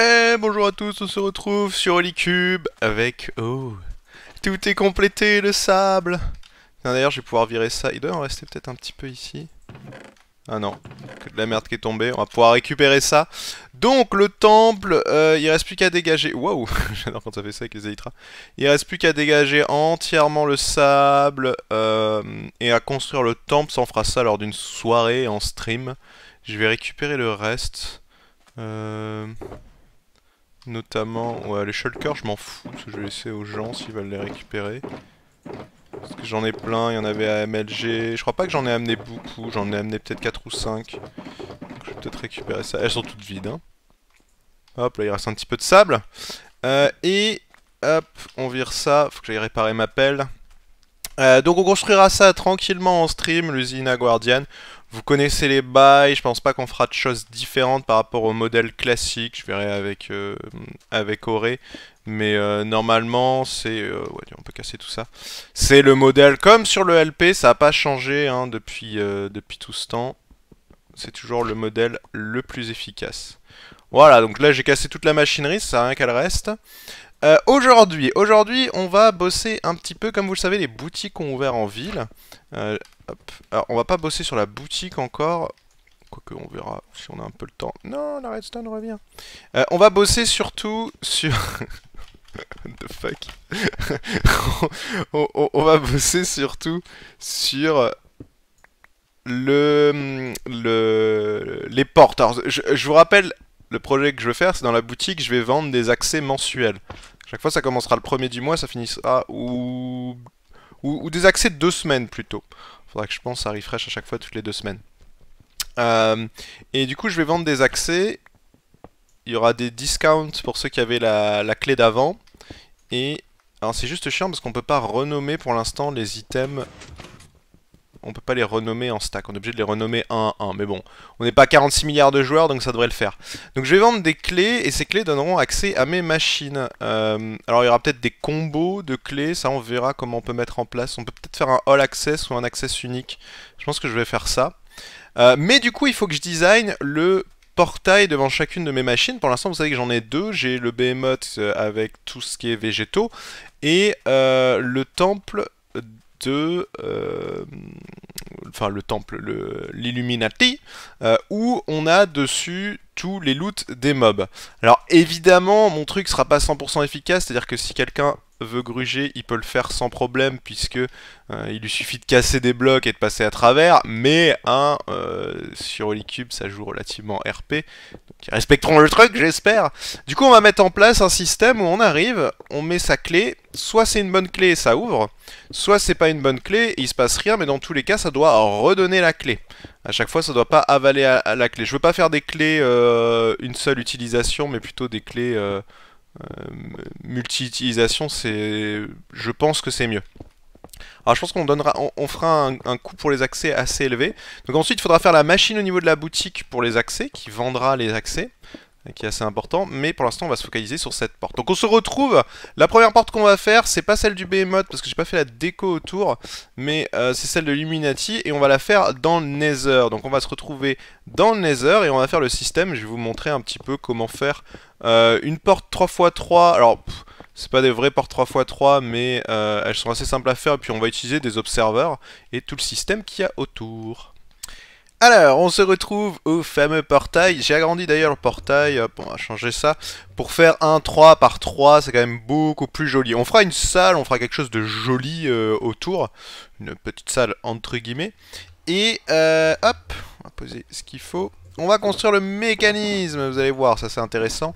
Eh, bonjour à tous, on se retrouve sur Holycube avec... Oh Tout est complété, le sable D'ailleurs, je vais pouvoir virer ça. Il doit en rester peut-être un petit peu ici. Ah non, que de la merde qui est tombée. On va pouvoir récupérer ça. Donc, le temple, euh, il reste plus qu'à dégager... Waouh J'adore quand ça fait ça avec les élytras. Il reste plus qu'à dégager entièrement le sable euh, et à construire le temple. Ça, on fera ça lors d'une soirée en stream. Je vais récupérer le reste. Euh, Notamment, ouais, les shulkers, je m'en fous, je vais laisser aux gens s'ils veulent les récupérer. Parce que j'en ai plein, il y en avait à MLG. Je crois pas que j'en ai amené beaucoup, j'en ai amené peut-être 4 ou 5. Donc je vais peut-être récupérer ça. Elles sont toutes vides, hein. Hop, là il reste un petit peu de sable. Euh, et hop, on vire ça, faut que j'aille réparer ma pelle. Euh, donc on construira ça tranquillement en stream, l'usine à Guardian. Vous connaissez les bails, je pense pas qu'on fera de choses différentes par rapport au modèle classique, je verrai avec, euh, avec Auré. Mais euh, normalement, c'est... Euh, on peut casser tout ça. C'est le modèle, comme sur le LP, ça n'a pas changé hein, depuis, depuis tout ce temps. C'est toujours le modèle le plus efficace. Voilà, donc là j'ai cassé toute la machinerie, ça sert à rien qu'elle reste. aujourd'hui, aujourd'hui, on va bosser un petit peu, comme vous le savez, les boutiques ont ouvert en ville. Alors, on va pas bosser sur la boutique encore. Quoique, on verra si on a un peu le temps. Non, la redstone revient. Euh, on va bosser surtout sur... The fuck on, va bosser surtout sur le, le les portes. Alors, je, vous rappelle, le projet que je veux faire, c'est dans la boutique, je vais vendre des accès mensuels. Chaque fois, ça commencera le premier du mois, ça finira ou, ou, ou des accès de deux semaines plutôt. Faudra que je pense à refresh à chaque fois toutes les deux semaines. Euh, et du coup, je vais vendre des accès. Il y aura des discounts pour ceux qui avaient la, la clé d'avant. Et alors c'est juste chiant parce qu'on peut pas renommer pour l'instant les items on peut pas les renommer en stack, on est obligé de les renommer 1 à 1, mais bon, on n'est pas 46 milliards de joueurs, donc ça devrait le faire. Donc je vais vendre des clés, et ces clés donneront accès à mes machines. Euh, alors il y aura peut-être des combos de clés, ça on verra comment on peut mettre en place, on peut peut-être faire un all access ou un access unique, je pense que je vais faire ça. Euh, mais du coup il faut que je design le portail devant chacune de mes machines. Pour l'instant, vous savez que j'en ai deux. J'ai le behemoth euh, avec tout ce qui est végétaux et le temple euh, enfin le temple, l'Illuminati, euh, où on a dessus tous les loots des mobs. Alors évidemment, mon truc sera pas 100% efficace, c'est-à-dire que si quelqu'un veut gruger, il peut le faire sans problème puisque euh, il lui suffit de casser des blocs et de passer à travers. Mais un euh, sur ça joue relativement RP. Donc ils respecteront le truc, j'espère. Du coup, on va mettre en place un système où on arrive, on met sa clé. Soit c'est une bonne clé et ça ouvre, soit c'est pas une bonne clé et il se passe rien. Mais dans tous les cas, ça doit redonner la clé. À chaque fois, ça doit pas avaler la clé. Je veux pas faire des clés euh, une seule utilisation, mais plutôt des clés euh, multi-utilisation, c'est, je pense que c'est mieux. Alors je pense qu'on donnera, on, fera un, un, coût pour les accès assez élevé. Donc ensuite, il faudra faire la machine au niveau de la boutique pour les accès, qui vendra les accès qui est assez important. Mais pour l'instant, on va se focaliser sur cette porte. Donc on se retrouve. La première porte qu'on va faire, c'est pas celle du Behemoth, parce que j'ai pas fait la déco autour, mais euh, c'est celle de l'Illuminati, et on va la faire dans le Nether. Donc on va se retrouver dans le Nether, et on va faire le système. Je vais vous montrer un petit peu comment faire euh, une porte 3x3. Alors... c'est pas des vraies portes 3x3, mais euh, elles sont assez simples à faire. Et puis on va utiliser des observeurs et tout le système qu'il y a autour. Alors, on se retrouve au fameux portail. J'ai agrandi d'ailleurs le portail, hop on va changer ça, pour faire un 3 par 3, c'est quand même beaucoup plus joli. On fera une salle, on fera quelque chose de joli euh, autour, une petite salle entre guillemets. Et euh, hop, on va poser ce qu'il faut. On va construire le mécanisme, vous allez voir, ça c'est intéressant.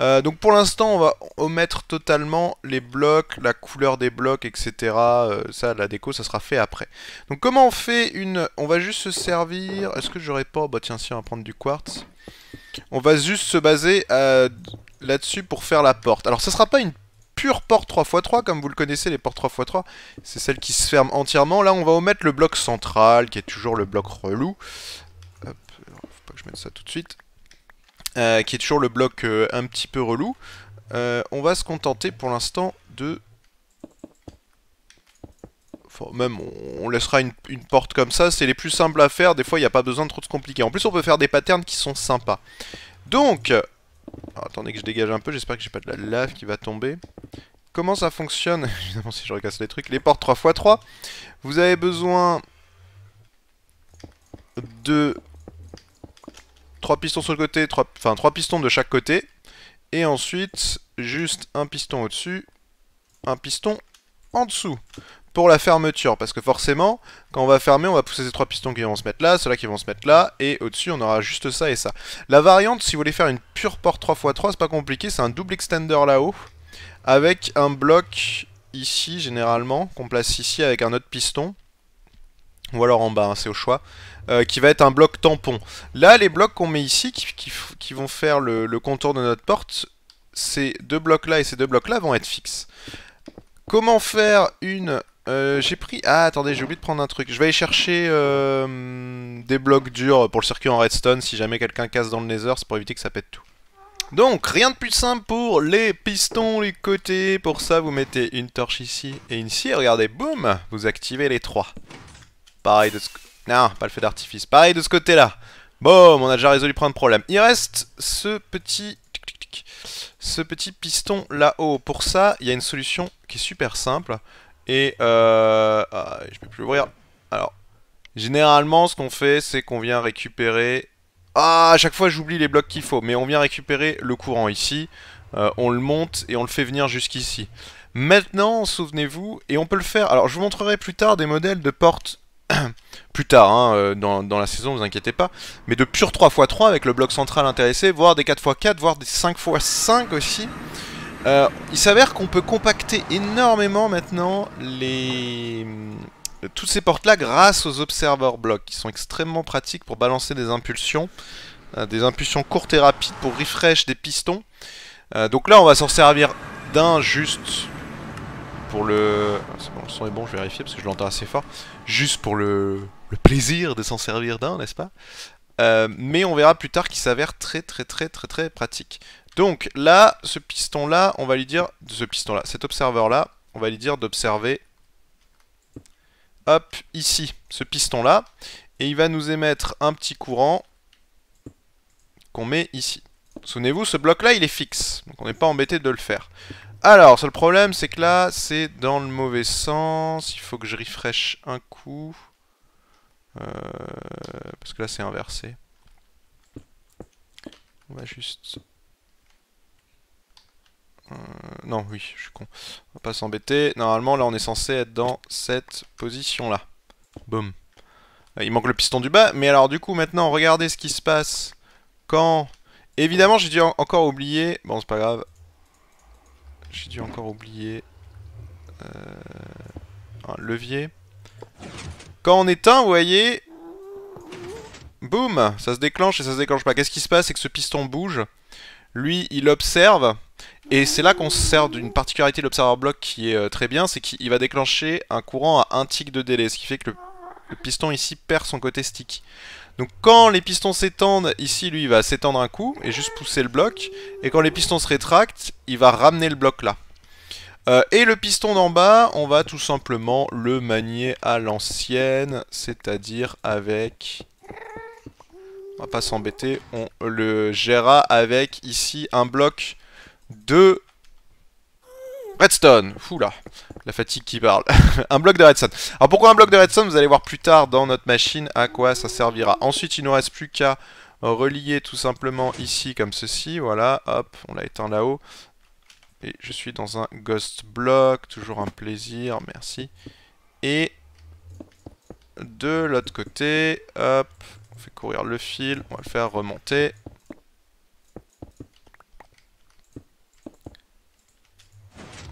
Euh, donc pour l'instant, on va omettre totalement les blocs, la couleur des blocs, etc. Euh, ça, la déco, ça sera fait après. Donc comment on fait une... On va juste se servir... Est-ce que j'aurais pas... Bah tiens, si, on va prendre du quartz. On va juste se baser euh, là-dessus pour faire la porte. Alors ça sera pas une pure porte 3x3, comme vous le connaissez, les portes 3x3, c'est celle qui se ferme entièrement. Là, on va omettre le bloc central, qui est toujours le bloc relou je ça tout de suite. Euh, qui est toujours le bloc euh, un petit peu relou. Euh, on va se contenter pour l'instant de... Enfin, même, on laissera une, porte comme ça. C'est les plus simples à faire. Des fois, il n'y a pas besoin de trop se compliquer. En plus, on peut faire des patterns qui sont sympas. Donc... attendez que je dégage un peu. J'espère que j'ai pas de la lave qui va tomber comment ça fonctionne Évidemment, si je recasse les trucs, les portes 3x3. Vous avez besoin de 3 pistons sur le côté, enfin trois pistons de chaque côté, et ensuite juste un piston au-dessus, un piston en dessous pour la fermeture, parce que forcément, quand on va fermer, on va pousser ces trois pistons qui vont se mettre là, ceux-là qui vont se mettre là, et au-dessus, on aura juste ça et ça. La variante, si vous voulez faire une pure porte 3x3, c'est pas compliqué, c'est un double extender là-haut, avec un bloc ici, généralement, qu'on place ici avec un autre piston, ou alors en bas, hein, c'est au choix, euh, qui va être un bloc tampon. Là, les blocs qu'on met ici, qui, vont faire le, contour de notre porte, ces deux blocs-là et ces deux blocs-là vont être fixes. Comment faire une... Euh, j'ai pris... Ah, attendez, j'ai oublié de prendre un truc. Je vais aller chercher euh, des blocs durs pour le circuit en redstone, si jamais quelqu'un casse dans le nether, c'est pour éviter que ça pète tout. Donc, rien de plus simple pour les pistons, les côtés. Pour ça, vous mettez une torche ici et une ici. Regardez, boum Vous activez les trois. Pareil de ce... Non, pas le feu d'artifice. Pareil de ce côté-là. Bon, on a déjà résolu plein de problèmes. Il reste ce petit... Ce petit piston là-haut. Pour ça, il y a une solution qui est super simple. Et... Euh... Ah, je peux plus ouvrir, Alors... Généralement, ce qu'on fait, c'est qu'on vient récupérer... Ah, à chaque fois, j'oublie les blocs qu'il faut. Mais on vient récupérer le courant ici. Euh, on le monte et on le fait venir jusqu'ici. Maintenant, souvenez-vous, et on peut le faire... Alors, je vous montrerai plus tard des modèles de portes plus tard hein, euh, dans, la saison, vous inquiétez pas, mais de pur 3x3 avec le bloc central intéressé, voire des 4x4, voire des 5x5 aussi. Euh, il s'avère qu'on peut compacter énormément maintenant les... Euh, toutes ces portes-là grâce aux observer blocs, qui sont extrêmement pratiques pour balancer des impulsions, des impulsions courtes et rapides pour refresh des pistons. donc là, on va s'en servir d'un juste pour le... son est bon, je vais vérifier parce que je l'entends assez fort. Juste pour le, plaisir de s'en servir d'un, n'est-ce pas euh, mais on verra plus tard qu'il s'avère très très très très très pratique. Donc là, ce piston là, on va lui dire, ce piston là, cet observeur là, on va lui dire d'observer, hop, ici, ce piston là, et il va nous émettre un petit courant qu'on met ici. Souvenez-vous, ce bloc là, il est fixe, donc on n'est pas embêté de le faire. Alors, seul problème, c'est que là, c'est dans le mauvais sens. Il faut que je refresh un coup. Euh, parce que là, c'est inversé. On va juste... Euh, non, oui, je suis con. On va pas s'embêter. Normalement, là, on est censé être dans cette position-là. Boum. Il manque le piston du bas. Mais alors, du coup, maintenant, regardez ce qui se passe quand... Évidemment, j'ai dû encore oublier... Bon, c'est pas grave. J'ai dû encore oublier... Euh, un levier. Quand on éteint, vous voyez... Boum Ça se déclenche et ça se déclenche pas. Qu'est-ce qui se passe C'est que ce piston bouge. Lui, il observe. Et c'est là qu'on se sert d'une particularité de l'observer bloc qui est euh, très bien, c'est qu'il va déclencher un courant à un tick de délai, ce qui fait que le le piston ici perd son côté stick. Donc quand les pistons s'étendent, ici lui il va s'étendre un coup et juste pousser le bloc. Et quand les pistons se rétractent, il va ramener le bloc là. Euh, et le piston d'en bas, on va tout simplement le manier à l'ancienne, c'est-à-dire avec... On va pas s'embêter, on le gérera avec ici un bloc de Redstone. Oula, la fatigue qui parle. un bloc de redstone. Alors pourquoi un bloc de redstone Vous allez voir plus tard dans notre machine à quoi ça servira. Ensuite, il ne nous reste plus qu'à relier tout simplement ici comme ceci. Voilà, hop, on l'a éteint là-haut. Et je suis dans un ghost block, toujours un plaisir, merci. Et de l'autre côté, hop, on fait courir le fil, on va le faire remonter.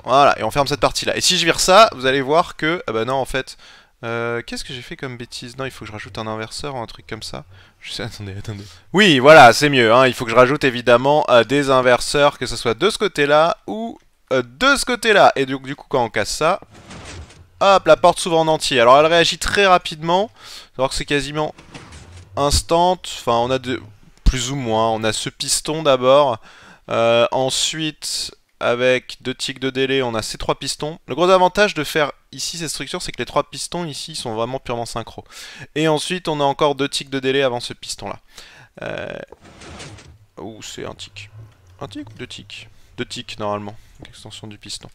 Voilà, et on ferme cette partie-là. Et si je vire ça, vous allez voir que... Ah bah non, en fait... Euh, qu'est-ce que j'ai fait comme bêtise Non, il faut que je rajoute un inverseur ou un truc comme ça. Je sais, attendez, attendez. Oui, voilà, c'est mieux. Hein, il faut que je rajoute évidemment euh, des inverseurs, que ce soit de ce côté-là ou euh, de ce côté-là. Et du, du coup, quand on casse ça, hop, la porte s'ouvre en entier. Alors, elle réagit très rapidement. Alors que c'est quasiment instant. Enfin, on a deux, plus ou moins. On a ce piston d'abord. ensuite, avec deux tics de délai, on a ces trois pistons. Le gros avantage de faire ici cette structure, c'est que les trois pistons ici sont vraiment purement synchro. Et ensuite, on a encore deux tics de délai avant ce piston-là. Euh... Ouh, c'est un tic. Un tic ou deux tics de tic normalement, extension du piston.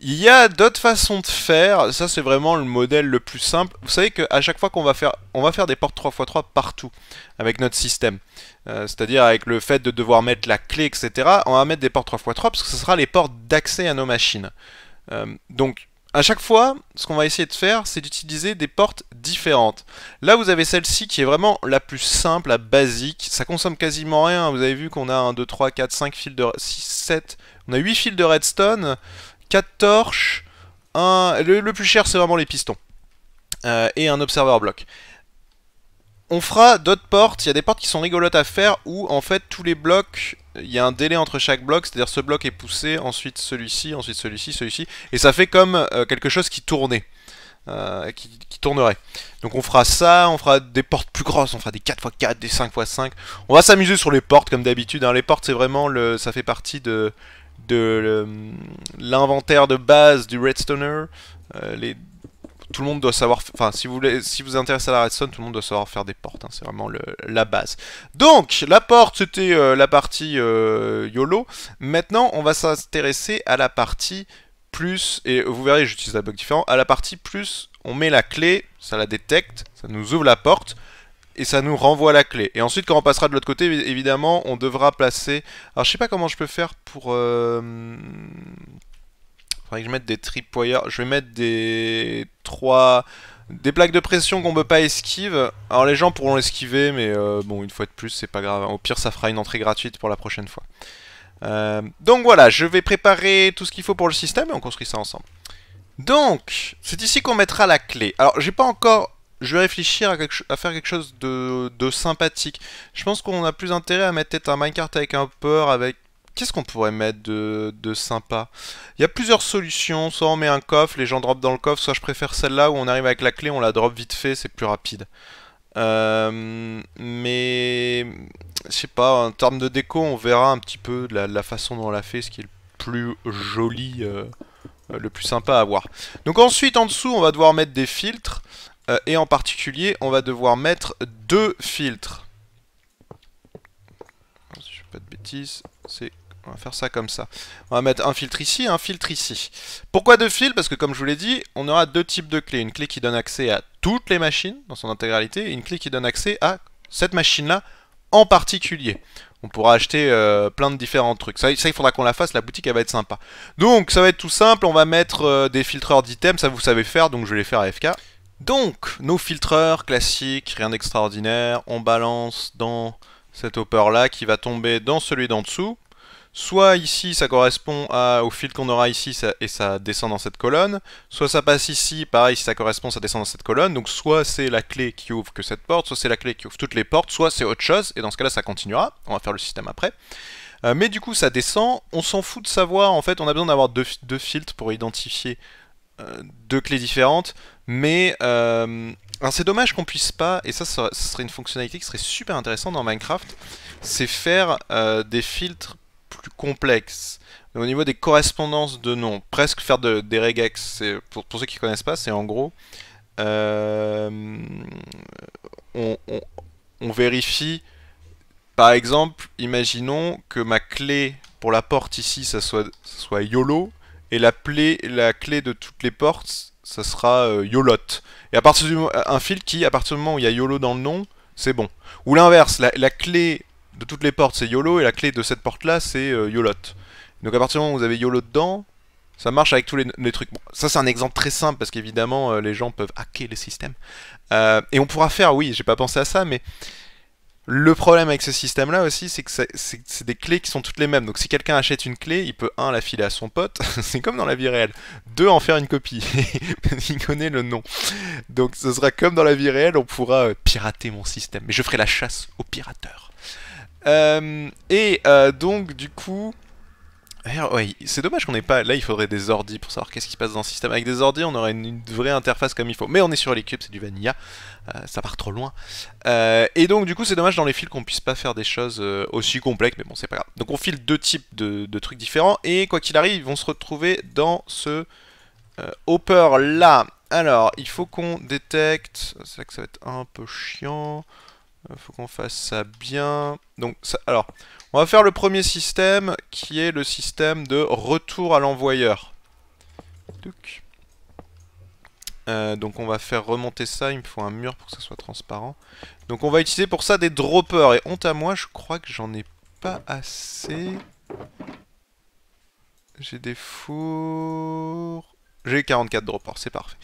Il y a d'autres façons de faire, ça c'est vraiment le modèle le plus simple. Vous savez qu'à chaque fois qu'on va faire, on va faire des portes 3x3 partout avec notre système. Euh, c'est-à-dire avec le fait de devoir mettre la clé, etc. On va mettre des portes 3x3 parce que ce sera les portes d'accès à nos machines. Euh, donc à chaque fois, ce qu'on va essayer de faire, c'est d'utiliser des portes différentes. Là, vous avez celle-ci qui est vraiment la plus simple, la basique. Ça consomme quasiment rien. Vous avez vu qu'on a un, 2, 3, 4, 5 fils de... 6, 7... On a 8 fils de redstone, quatre torches, un... le, plus cher, c'est vraiment les pistons. Euh, et un observer bloc. On fera d'autres portes, il y a des portes qui sont rigolotes à faire où en fait tous les blocs il y a un délai entre chaque bloc, c'est-à-dire ce bloc est poussé, ensuite celui-ci, ensuite celui-ci, celui-ci, et ça fait comme euh, quelque chose qui tournait. Euh, qui, tournerait. Donc on fera ça, on fera des portes plus grosses, on fera des 4x4, des 5x5. On va s'amuser sur les portes comme d'habitude. Hein. Les portes c'est vraiment le. ça fait partie de, de l'inventaire de base du Redstoner. Euh, les tout le monde doit savoir. Enfin, si vous voulez, si vous intéressez à la redstone, tout le monde doit savoir faire des portes. Hein, c'est vraiment la base. Donc, la porte, c'était euh, la partie euh, YOLO. Maintenant, on va s'intéresser à la partie plus. Et vous verrez, j'utilise un bug différent. À la partie plus, on met la clé, ça la détecte, ça nous ouvre la porte et ça nous renvoie la clé. Et ensuite, quand on passera de l'autre côté, évidemment, on devra placer... Alors, je sais pas comment je peux faire pour... Euh, Faudrait que je mette des tripwires. Je vais mettre des trois... Des plaques de pression qu'on peut pas esquiver. Alors les gens pourront esquiver, mais euh, bon, une fois de plus, c'est pas grave. Au pire, ça fera une entrée gratuite pour la prochaine fois. Euh, donc voilà, je vais préparer tout ce qu'il faut pour le système et on construit ça ensemble. Donc, c'est ici qu'on mettra la clé. Alors, j'ai pas encore... Je vais réfléchir à, faire quelque chose de... sympathique. Je pense qu'on a plus intérêt à mettre peut-être un minecart avec un peur, avec Qu'est-ce qu'on pourrait mettre de, sympa Il y a plusieurs solutions. Soit on met un coffre, les gens dropent dans le coffre. Soit je préfère celle-là où on arrive avec la clé, on la drop vite fait, c'est plus rapide. Euh, mais je sais pas, en termes de déco, on verra un petit peu la, la façon dont on l'a fait, ce qui est le plus joli, euh, le plus sympa à voir. Donc ensuite, en dessous, on va devoir mettre des filtres. Euh, et en particulier, on va devoir mettre deux filtres. Si je fais pas de bêtises, c'est on va faire ça comme ça. On va mettre un filtre ici, un filtre ici. Pourquoi deux fils Parce que comme je vous l'ai dit, on aura deux types de clés. Une clé qui donne accès à toutes les machines dans son intégralité, et une clé qui donne accès à cette machine-là en particulier. On pourra acheter euh, plein de différents trucs. Ça, il faudra qu'on la fasse, la boutique, elle va être sympa. Donc, ça va être tout simple, on va mettre euh, des filtreurs d'items, ça vous savez faire, donc je vais les faire FK. Donc, nos filtreurs classiques, rien d'extraordinaire, on balance dans cet hopper là qui va tomber dans celui d'en dessous soit ici ça correspond à, au fil qu'on aura ici et ça descend dans cette colonne, soit ça passe ici, pareil ça correspond ça descend dans cette colonne, donc soit c'est la clé qui ouvre que cette porte, soit c'est la clé qui ouvre toutes les portes, soit c'est autre chose, et dans ce cas là ça continuera, on va faire le système après. Euh, mais du coup ça descend, on s'en fout de savoir, en fait on a besoin d'avoir deux, filtres pour identifier euh, deux clés différentes, mais euh, c'est dommage qu'on puisse pas, et ça, ça serait une fonctionnalité qui serait super intéressante dans Minecraft, c'est faire des filtres plus complexe. au niveau des correspondances de noms, presque faire de, des regex, pour, ceux qui ne connaissent pas, c'est en gros, euh, on, vérifie, par exemple, imaginons que ma clé pour la porte ici, ça soit, soit YOLO, et la, la, clé de toutes les portes, ça sera euh, YOLOT. Et à partir du un fil qui, à partir du moment où il y a YOLO dans le nom, c'est bon. Ou l'inverse, la, la, clé de toutes les portes c'est YOLO et la clé de cette porte là c'est euh, YOLOT. Donc à partir du moment où vous avez YOLO dedans, ça marche avec tous les, trucs. ça c'est un exemple très simple parce qu'évidemment euh, les gens peuvent hacker le système euh, et on pourra faire, oui, j'ai pas pensé à ça, mais le problème avec ce système là aussi c'est que c'est des clés qui sont toutes les mêmes. Donc si quelqu'un achète une clé, il peut un la filer à son pote, c'est comme dans la vie réelle. 2 en faire une copie, il connaît le nom. Donc ce sera comme dans la vie réelle, on pourra pirater mon système. Mais je ferai la chasse aux pirateurs. Euh, et euh, donc, du coup... Ouais, c'est dommage qu'on n'ait pas... Là, il faudrait des ordi pour savoir qu'est-ce qui se passe dans le système. Avec des ordis on aurait une, vraie interface comme il faut. Mais on est sur l'équipe, c'est du vanilla. Euh, ça part trop loin. et donc, du coup, c'est dommage dans les fils qu'on puisse pas faire des choses aussi complexes. Mais bon, c'est pas grave. Donc, on file deux types de, trucs différents. Et quoi qu'il arrive, ils vont se retrouver dans ce hopper là. Alors, il faut qu'on détecte... C'est là que ça va être un peu chiant. Euh, faut qu'on fasse ça bien. Donc, ça, alors, on va faire le premier système qui est le système de retour à l'envoyeur. Donc. Euh, donc on va faire remonter ça, il me faut un mur pour que ça soit transparent. Donc on va utiliser pour ça des droppers. Et honte à moi, je crois que j'en ai pas assez. J'ai des fours... J'ai 44 droppers, c'est parfait.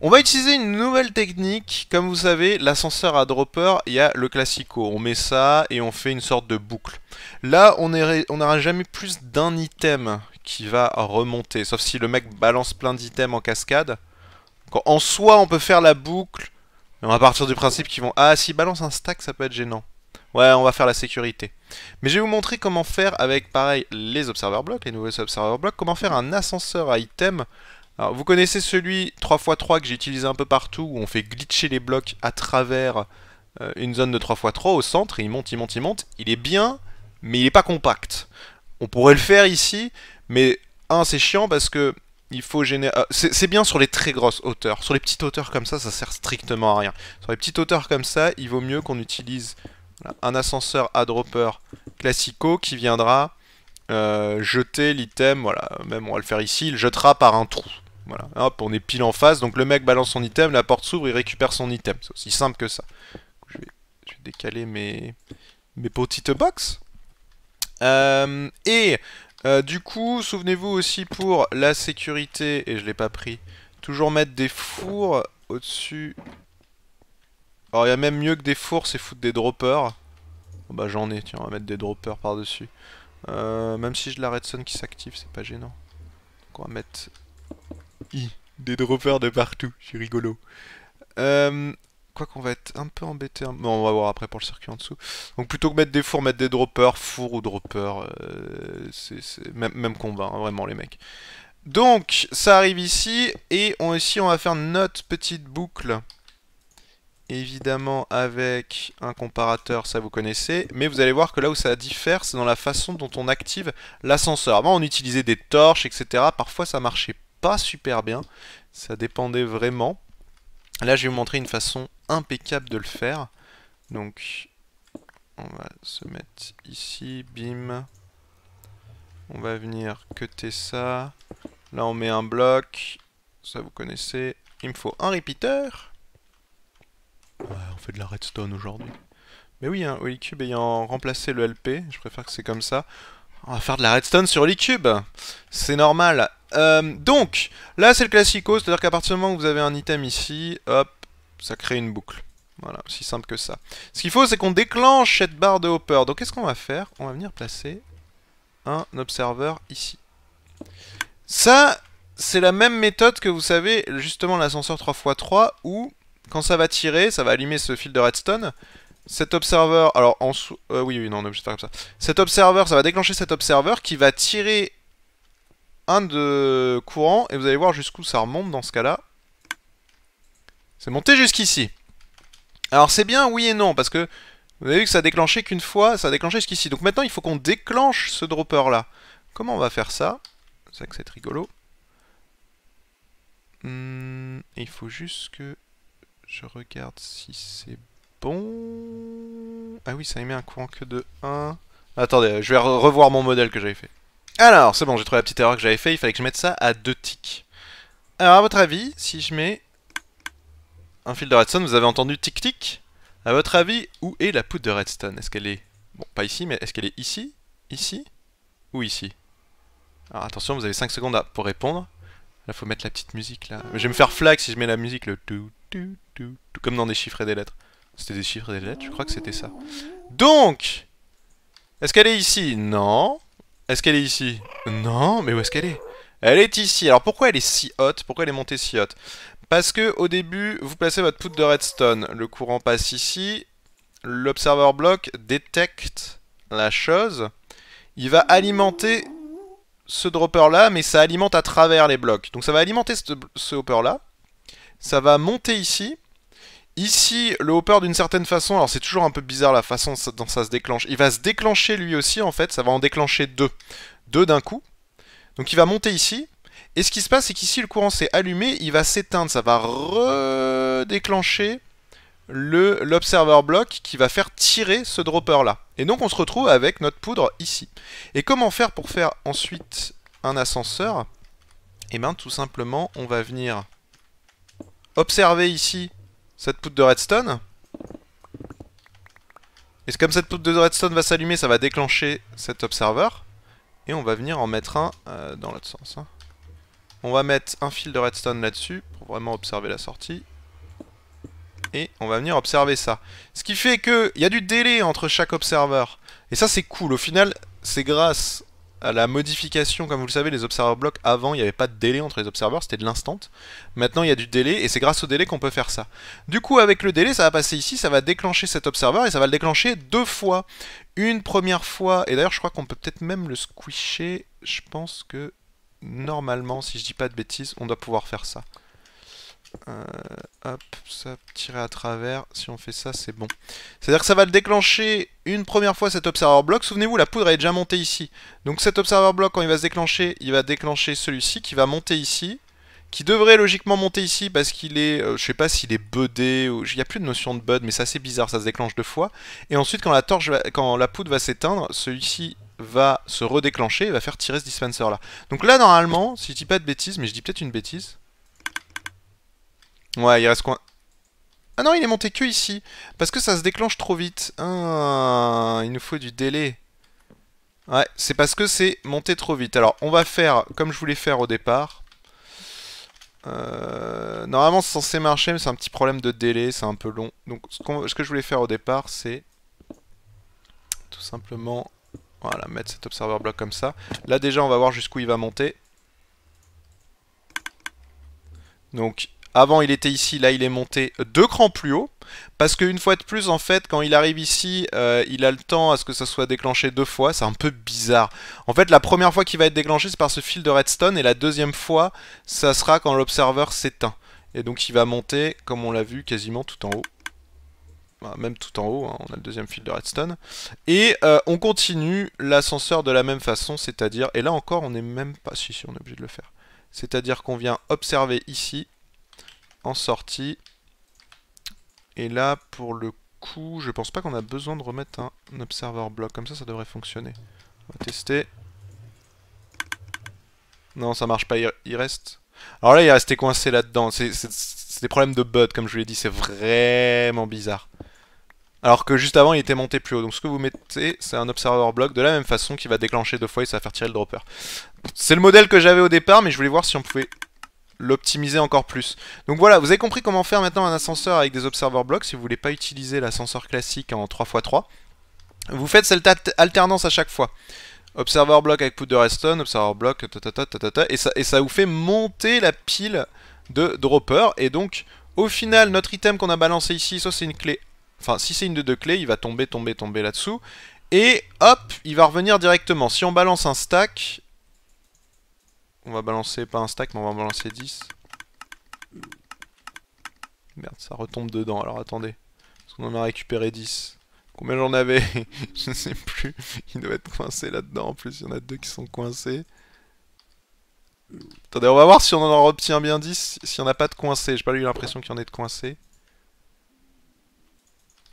On va utiliser une nouvelle technique. Comme vous savez, l'ascenseur à dropper, il y a le classico. On met ça et on fait une sorte de boucle. Là, on n'aura jamais plus d'un item qui va remonter. Sauf si le mec balance plein d'items en cascade. en soi, on peut faire la boucle. Mais on va partir du principe qu'ils vont... Ah, si balance un stack, ça peut être gênant. Ouais, on va faire la sécurité. Mais je vais vous montrer comment faire avec, pareil, les observer blocks, les nouveaux observer blocks, comment faire un ascenseur à item alors, vous connaissez celui 3x3 que j'ai utilisé un peu partout, où on fait glitcher les blocs à travers euh, une zone de 3x3 au centre, et il monte, il monte, il monte. Il est bien, mais il n'est pas compact. On pourrait le faire ici, mais un, c'est chiant parce que il faut générer... Euh, c'est bien sur les très grosses hauteurs. Sur les petites hauteurs comme ça, ça sert strictement à rien. Sur les petites hauteurs comme ça, il vaut mieux qu'on utilise un ascenseur à dropper classico qui viendra euh, jeter l'item, voilà, même on va le faire ici, il jettera par un trou. Voilà, hop, on est pile en face, donc le mec balance son item, la porte s'ouvre, il récupère son item. C'est aussi simple que ça. Je vais, décaler mes, petites boxes. Euh, et euh, du coup, souvenez-vous aussi pour la sécurité, et je l'ai pas pris, toujours mettre des fours au-dessus. Alors il y a même mieux que des fours, c'est foutre des droppers. Oh, bah j'en ai, tiens, on va mettre des droppers par-dessus. Euh, même si je la son qui s'active, c'est pas gênant. on va mettre des droppers de partout, c'est rigolo. Euh, quoi qu'on va être un peu embêté. Bon, on va voir après pour le circuit en dessous. Donc plutôt que mettre des fours, mettre des droppers, fours ou droppers, euh, c'est même, combat, hein, vraiment les mecs. Donc ça arrive ici et on, ici on va faire notre petite boucle. Évidemment avec un comparateur, ça vous connaissez, mais vous allez voir que là où ça diffère, c'est dans la façon dont on active l'ascenseur. Avant on utilisait des torches, etc. Parfois ça marchait pas super bien. Ça dépendait vraiment. Là, je vais vous montrer une façon impeccable de le faire. Donc, on va se mettre ici, bim. On va venir cutter ça. Là, on met un bloc. Ça, vous connaissez. Il me faut un repeater. on fait de la redstone aujourd'hui. Mais oui, un hein, e Cube ayant remplacé le LP, je préfère que c'est comme ça. On va faire de la redstone sur l'e-cube. C'est normal. Euh, donc, là c'est le classico, c'est-à-dire qu'à partir du moment où vous avez un item ici, hop, ça crée une boucle. Voilà, aussi simple que ça. Ce qu'il faut, c'est qu'on déclenche cette barre de hopper. Donc qu'est-ce qu'on va faire On va venir placer un observeur ici. Ça, c'est la même méthode que vous savez, justement, l'ascenseur 3x3, où, quand ça va tirer, ça va allumer ce fil de redstone, cet observer, alors en sous... Euh, oui, oui, non, on est faire comme ça. Cet observer, ça va déclencher cet observer qui va tirer un de courant. Et vous allez voir jusqu'où ça remonte dans ce cas-là. C'est monté jusqu'ici. Alors c'est bien oui et non, parce que vous avez vu que ça a déclenché qu'une fois, ça a déclenché jusqu'ici. Donc maintenant, il faut qu'on déclenche ce dropper-là. Comment on va faire ça C'est ça que c'est rigolo. Hmm, il faut juste que je regarde si c'est bon... Ah oui, ça émet un courant que de 1. Attendez, je vais revoir mon modèle que j'avais fait. Alors, c'est bon, j'ai trouvé la petite erreur que j'avais fait, il fallait que je mette ça à deux ticks. Alors, à votre avis, si je mets un fil de redstone, vous avez entendu tic-tic À votre avis, où est la poudre de redstone Est-ce qu'elle est... Bon, pas ici, mais est-ce qu'elle est ici Ici Ou ici Alors, attention, vous avez 5 secondes pour répondre. Là, faut mettre la petite musique, là. Je vais me faire flag si je mets la musique, le tout, tout, tout, tout, comme dans des chiffres et des lettres. C'était des chiffres et des lettres, je crois que c'était ça. Donc Est-ce qu'elle est ici Non. Est-ce qu'elle est ici Non, mais où est-ce qu'elle est, elle, est ici. Alors pourquoi elle est si haute Pourquoi elle est montée si haute Parce que au début, vous placez votre poutre de redstone. Le courant passe ici. l'observer block détecte la chose. Il va alimenter ce dropper là, mais ça alimente à travers les blocs. Donc ça va alimenter ce, ce hopper là. Ça va monter ici. Ici, le hopper d'une certaine façon, alors c'est toujours un peu bizarre la façon dont ça se déclenche, il va se déclencher lui aussi en fait, ça va en déclencher deux. Deux d'un coup. Donc il va monter ici, et ce qui se passe c'est qu'ici le courant s'est allumé, il va s'éteindre, ça va redéclencher l'observer block qui va faire tirer ce dropper là. Et donc on se retrouve avec notre poudre ici. Et comment faire pour faire ensuite un ascenseur Et eh bien tout simplement on va venir observer ici cette poutre de redstone. Et comme cette poutre de redstone va s'allumer, ça va déclencher cet observer Et on va venir en mettre un euh, dans l'autre sens. Hein. On va mettre un fil de redstone là-dessus pour vraiment observer la sortie. Et on va venir observer ça. Ce qui fait qu'il y a du délai entre chaque observer, Et ça c'est cool. Au final, c'est grâce la modification, comme vous le savez, les observer blocs avant, il n'y avait pas de délai entre les observeurs, c'était de l'instant. Maintenant, il y a du délai, et c'est grâce au délai qu'on peut faire ça. Du coup, avec le délai, ça va passer ici, ça va déclencher cet observeur, et ça va le déclencher deux fois. Une première fois, et d'ailleurs, je crois qu'on peut peut-être même le squisher, je pense que, normalement, si je dis pas de bêtises, on doit pouvoir faire ça. Euh, hop, ça, tirer à travers. Si on fait ça, c'est bon. C'est-à-dire que ça va le déclencher une première fois cet observer block. Souvenez-vous, la poudre est déjà montée ici. Donc cet observer block, quand il va se déclencher, il va déclencher celui-ci qui va monter ici. Qui devrait logiquement monter ici parce qu'il est... Euh, je sais pas s'il est budé ou... Il n'y a plus de notion de bud, mais c'est assez bizarre, ça se déclenche deux fois. Et ensuite, quand la, torche quand la poudre va s'éteindre, celui-ci va se redéclencher et va faire tirer ce dispenser là. Donc là normalement, si je dis pas de bêtises, mais je dis peut-être une bêtise, Ouais, il reste quoi Ah non, il est monté que ici. Parce que ça se déclenche trop vite. Ah, il nous faut du délai. Ouais, c'est parce que c'est monté trop vite. Alors, on va faire comme je voulais faire au départ. Euh, normalement, c'est censé marcher, mais c'est un petit problème de délai, c'est un peu long. Donc, ce, que je voulais faire au départ, c'est tout simplement... Voilà, mettre cet observer block comme ça. Là, déjà, on va voir jusqu'où il va monter. Donc, avant, il était ici, là, il est monté deux crans plus haut. Parce qu'une fois de plus, en fait, quand il arrive ici, euh, il a le temps à ce que ça soit déclenché deux fois. C'est un peu bizarre. En fait, la première fois qu'il va être déclenché, c'est par ce fil de redstone. Et la deuxième fois, ça sera quand l'observeur s'éteint. Et donc, il va monter, comme on l'a vu, quasiment tout en haut. même tout en haut, hein. on a le deuxième fil de redstone. Et euh, on continue l'ascenseur de la même façon, c'est-à-dire... Et là encore, on n'est même pas... Si, si, on est obligé de le faire. C'est-à-dire qu'on vient observer ici, en sortie. Et là, pour le coup, je pense pas qu'on a besoin de remettre un, observer block. Comme ça, ça devrait fonctionner. On va tester. Non, ça marche pas, il reste. Alors là, il est resté coincé là-dedans. C'est des problèmes de bud, comme je vous l'ai dit, c'est vraiment bizarre. Alors que juste avant, il était monté plus haut. Donc ce que vous mettez, c'est un observer block de la même façon qui va déclencher deux fois et ça va faire tirer le dropper. C'est le modèle que j'avais au départ, mais je voulais voir si on pouvait l'optimiser encore plus. Donc voilà, vous avez compris comment faire maintenant un ascenseur avec des observer blocks si vous voulez pas utiliser l'ascenseur classique en 3x3. Vous faites cette alternance à chaque fois. Observer block avec Put de redstone, observer block, et, ça, et ça vous fait monter la pile de dropper. Et donc, au final, notre item qu'on a balancé ici, soit c'est une clé, enfin, si c'est une de deux clés, il va tomber, tomber, tomber là-dessous. Et hop, il va revenir directement. Si on balance un stack, on va balancer, pas un stack, mais on va en balancer 10. Merde, ça retombe dedans, alors attendez. Parce qu'on en a récupéré 10. Combien j'en avais Je ne sais plus. Il doit être coincé là-dedans. En plus, il y en a deux qui sont coincés. Attendez, on va voir si on en obtient bien 10. S'il n'y en a pas de coincés. J'ai pas eu l'impression qu'il y en ait de coincés.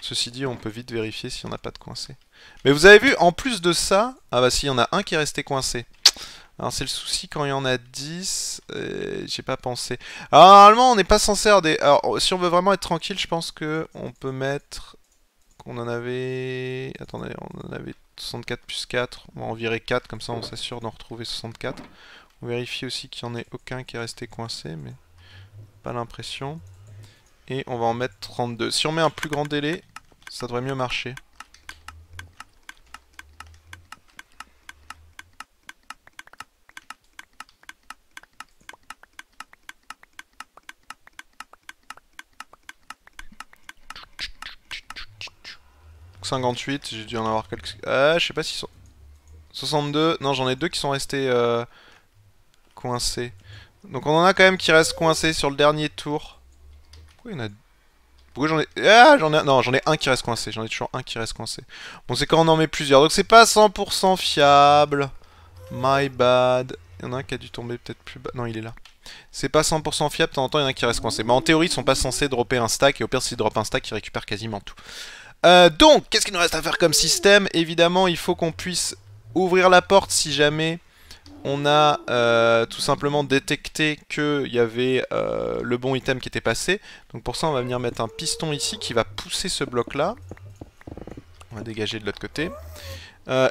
Ceci dit, on peut vite vérifier s'il n'y en a pas de coincés. Mais vous avez vu, en plus de ça... Ah bah si, il y en a un qui est resté coincé c'est le souci quand il y en a 10, j'ai pas pensé. Alors normalement on n'est pas censé des... Alors si on veut vraiment être tranquille, je pense que on peut mettre... qu'on en avait... Attendez, on en avait 64 plus 4, on va en virer 4, comme ça on s'assure d'en retrouver 64. On vérifie aussi qu'il n'y en ait aucun qui est resté coincé, mais pas l'impression. Et on va en mettre 32. Si on met un plus grand délai, ça devrait mieux marcher. 58, j'ai dû en avoir quelques... Ah, je sais pas s'ils sont... 62, non j'en ai deux qui sont restés euh, coincés. Donc on en a quand même qui restent coincés sur le dernier tour. Pourquoi il y en a... Pourquoi j'en ai... Ah j'en ai... Non j'en ai un qui reste coincé, j'en ai toujours un qui reste coincé. Bon c'est quand on en met plusieurs, donc c'est pas 100% fiable. My bad. Il y en a un qui a dû tomber peut-être plus bas. Non il est là. C'est pas 100% fiable, de temps en temps il y en a qui reste coincé. Mais en théorie ils sont pas censés dropper un stack et au pire s'ils droppent un stack ils récupèrent quasiment tout. Euh, donc, qu'est-ce qu'il nous reste à faire comme système Évidemment, il faut qu'on puisse ouvrir la porte si jamais on a euh, tout simplement détecté qu'il y avait euh, le bon item qui était passé. Donc pour ça, on va venir mettre un piston ici qui va pousser ce bloc-là. On va dégager de l'autre côté.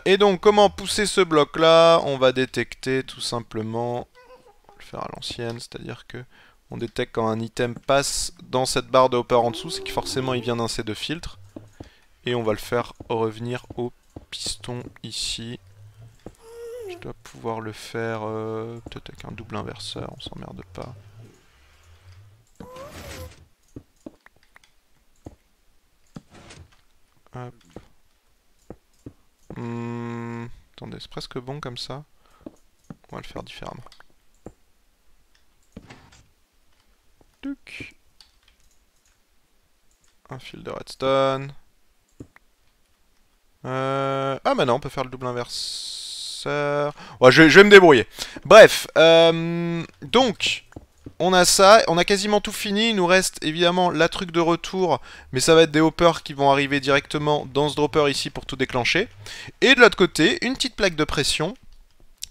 et donc, comment pousser ce bloc-là On va détecter tout simplement... On va le faire à l'ancienne, c'est-à-dire que on détecte quand un item passe dans cette barre de hopper en dessous, c'est que forcément il vient d'un C2 filtre. Et on va le faire revenir au piston ici. Je dois pouvoir le faire euh, peut-être avec un double inverseur, on s'emmerde pas. Hop. Hmm, attendez, c'est presque bon comme ça. On va le faire différemment. Un fil de redstone. Euh, ah bah non, on peut faire le double inverseur. Ouais, je, vais me débrouiller. Bref, euh, donc, on a ça, on a quasiment tout fini. Il nous reste évidemment la truc de retour, mais ça va être des hoppers qui vont arriver directement dans ce dropper ici pour tout déclencher. Et de l'autre côté, une petite plaque de pression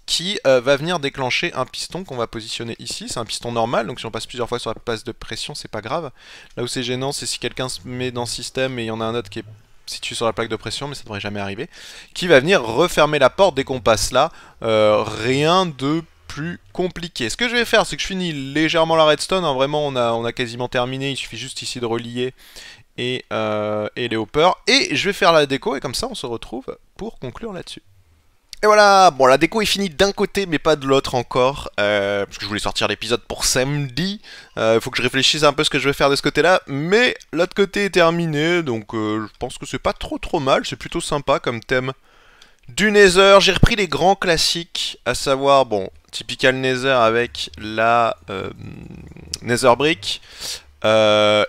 qui euh, va venir déclencher un piston qu'on va positionner ici. C'est un piston normal, donc si on passe plusieurs fois sur la passe de pression, c'est pas grave. Là où c'est gênant, c'est si quelqu'un se met dans le système et il y en a un autre qui est situé sur la plaque de pression, mais ça devrait jamais arriver, qui va venir refermer la porte dès qu'on passe là. Euh, rien de plus compliqué. Ce que je vais faire, c'est que je finis légèrement la redstone, hein, vraiment on a, quasiment terminé, il suffit juste ici de relier et, euh, et les hoppers. Et je vais faire la déco, et comme ça on se retrouve pour conclure là-dessus. Et voilà, bon la déco est finie d'un côté mais pas de l'autre encore, euh, parce que je voulais sortir l'épisode pour samedi, euh, il faut que je réfléchisse un peu ce que je vais faire de ce côté-là, mais l'autre côté est terminé, donc euh, je pense que c'est pas trop trop mal, c'est plutôt sympa comme thème. Du Nether, j'ai repris les grands classiques, à savoir, bon, typical Nether avec la Nether Brick,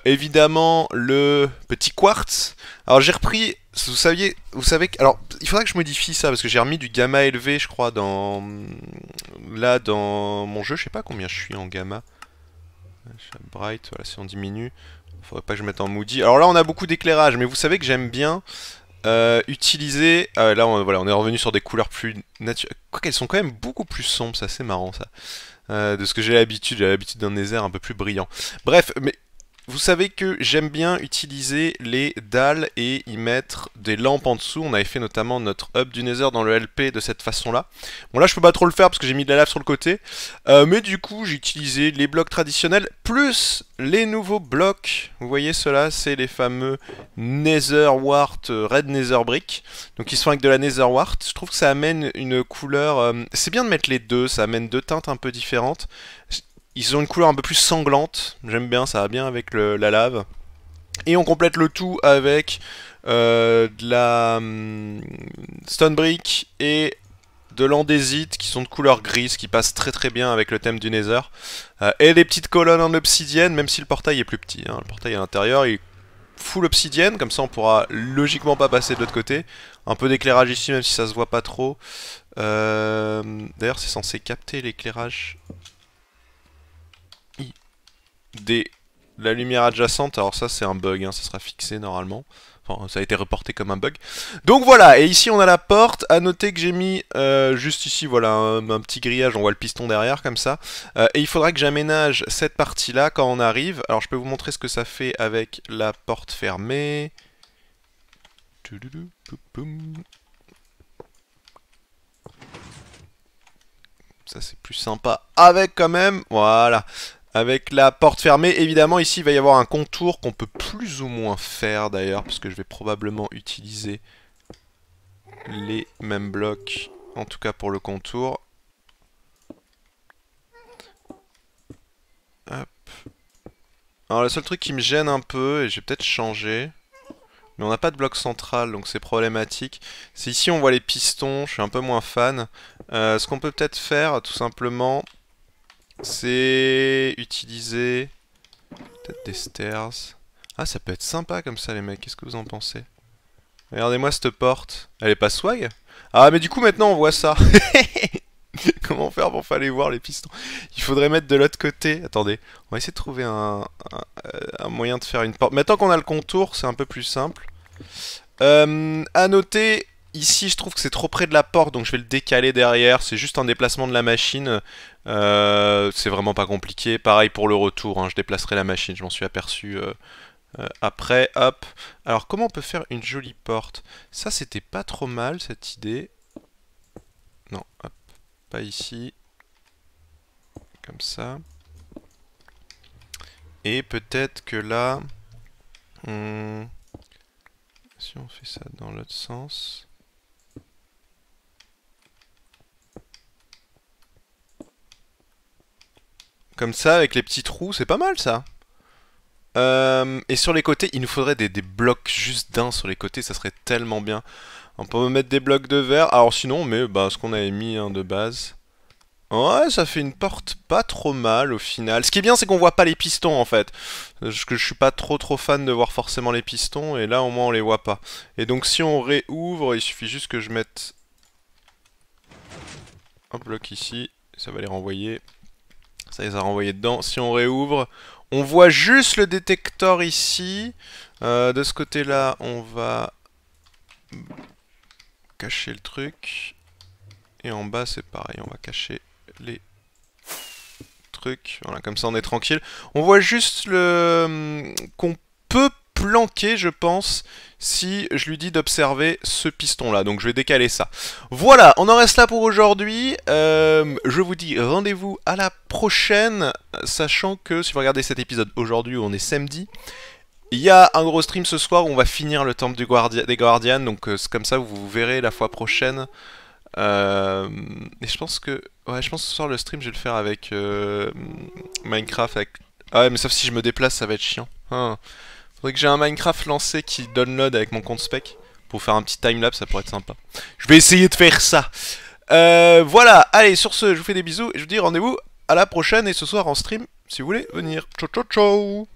évidemment, le petit quartz. Alors j'ai repris, vous saviez, vous savez, alors il faudra que je modifie ça parce que j'ai remis du gamma élevé, je crois, dans là dans mon jeu. Je sais pas combien je suis en gamma. Bright, voilà, si on diminue, faudrait pas que je mette en moody. Alors là, on a beaucoup d'éclairage, mais vous savez que j'aime bien euh, utiliser. Euh, là, on, voilà, on est revenu sur des couleurs plus naturelles. Quoi qu'elles sont quand même beaucoup plus sombres, ça c'est marrant ça. Euh, de ce que j'ai l'habitude, j'ai l'habitude d'un nether un peu plus brillant. Bref, mais vous savez que j'aime bien utiliser les dalles et y mettre des lampes en dessous. On avait fait notamment notre hub du Nether dans le LP de cette façon-là. Bon là je peux pas trop le faire parce que j'ai mis de la lave sur le côté. Euh, mais du coup j'ai utilisé les blocs traditionnels plus les nouveaux blocs. Vous voyez cela, c'est les fameux Nether Wart euh, Red Nether Brick. Donc ils sont avec de la Nether Wart. Je trouve que ça amène une couleur... Euh, c'est bien de mettre les deux, ça amène deux teintes un peu différentes. Ils ont une couleur un peu plus sanglante, j'aime bien, ça va bien avec la lave. Et on complète le tout avec euh, de la hum, Stone Brick et de l'andésite qui sont de couleur grise, qui passe très très bien avec le thème du Nether. Euh, et des petites colonnes en obsidienne, même si le portail est plus petit. Hein. Le portail à l'intérieur, est full obsidienne, comme ça on pourra logiquement pas passer de l'autre côté. Un peu d'éclairage ici, même si ça se voit pas trop. Euh, d'ailleurs, c'est censé capter l'éclairage des... la lumière adjacente. Alors ça c'est un bug, hein, ça sera fixé normalement. Enfin, ça a été reporté comme un bug. Donc voilà, et ici on a la porte. À noter que j'ai mis euh, juste ici, voilà, un, petit grillage. On voit le piston derrière comme ça. Euh, et il faudra que j'aménage cette partie-là quand on arrive. Alors je peux vous montrer ce que ça fait avec la porte fermée. Ça c'est plus sympa avec quand même. Voilà. Avec la porte fermée, évidemment, ici, il va y avoir un contour qu'on peut plus ou moins faire, d'ailleurs, parce que je vais probablement utiliser les mêmes blocs, en tout cas pour le contour. Alors, le seul truc qui me gêne un peu, et j'ai peut-être changé, mais on n'a pas de bloc central, donc c'est problématique, c'est ici on voit les pistons, je suis un peu moins fan. Euh, ce qu'on peut peut-être faire, tout simplement, c'est utiliser peut-être des stairs. Ah, ça peut être sympa comme ça, les mecs. Qu'est-ce que vous en pensez Regardez-moi cette porte. Elle est pas swag Ah, mais du coup, maintenant, on voit ça. Comment faire pour pas aller voir les pistons Il faudrait mettre de l'autre côté. Attendez, on va essayer de trouver euh, un, moyen de faire une porte. Maintenant qu'on a le contour, c'est un peu plus simple. Euh, à noter, Ici, je trouve que c'est trop près de la porte, donc je vais le décaler derrière. C'est juste un déplacement de la machine. Euh, c'est vraiment pas compliqué. Pareil pour le retour, hein. je déplacerai la machine, je m'en suis aperçu euh, euh, après. Hop. Alors, comment on peut faire une jolie porte Ça, c'était pas trop mal, cette idée. Non, hop. Pas ici. Comme ça. Et peut-être que là... Hmm, si on fait ça dans l'autre sens... Comme ça, avec les petits trous, c'est pas mal ça. Euh, et sur les côtés, il nous faudrait des, blocs juste d'un sur les côtés, ça serait tellement bien. On peut mettre des blocs de verre. Alors sinon, mais bah, ce qu'on avait mis hein, de base. Ouais, ça fait une porte pas trop mal au final. Ce qui est bien, c'est qu'on voit pas les pistons en fait. Parce que je suis pas trop trop fan de voir forcément les pistons, et là au moins on les voit pas. Et donc si on réouvre, il suffit juste que je mette un bloc ici, ça va les renvoyer. Ça les a renvoyés dedans. Si on réouvre, on voit juste le détecteur ici. Euh, de ce côté-là, on va cacher le truc. Et en bas, c'est pareil, on va cacher les trucs. Voilà, comme ça, on est tranquille. On voit juste le hum, qu'on peut planquer, je pense, si je lui dis d'observer ce piston-là. Donc je vais décaler ça. Voilà, on en reste là pour aujourd'hui. Euh, je vous dis rendez-vous à la prochaine, sachant que si vous regardez cet épisode aujourd'hui, on est samedi. Il y a un gros stream ce soir où on va finir le temple des Guardians, donc euh, comme ça, vous verrez la fois prochaine. Euh, et je pense que... Ouais, je pense ce soir le stream, je vais le faire avec Minecraft, avec... Ah ouais, mais sauf si je me déplace, ça va être chiant. Hein. Faudrait que j'ai un Minecraft lancé qui download avec mon compte spec. Pour faire un petit timelapse, ça pourrait être sympa. Je vais essayer de faire ça. Euh, voilà, allez, sur ce, je vous fais des bisous et je vous dis rendez-vous à la prochaine et ce soir en stream, si vous voulez venir. Ciao, ciao, ciao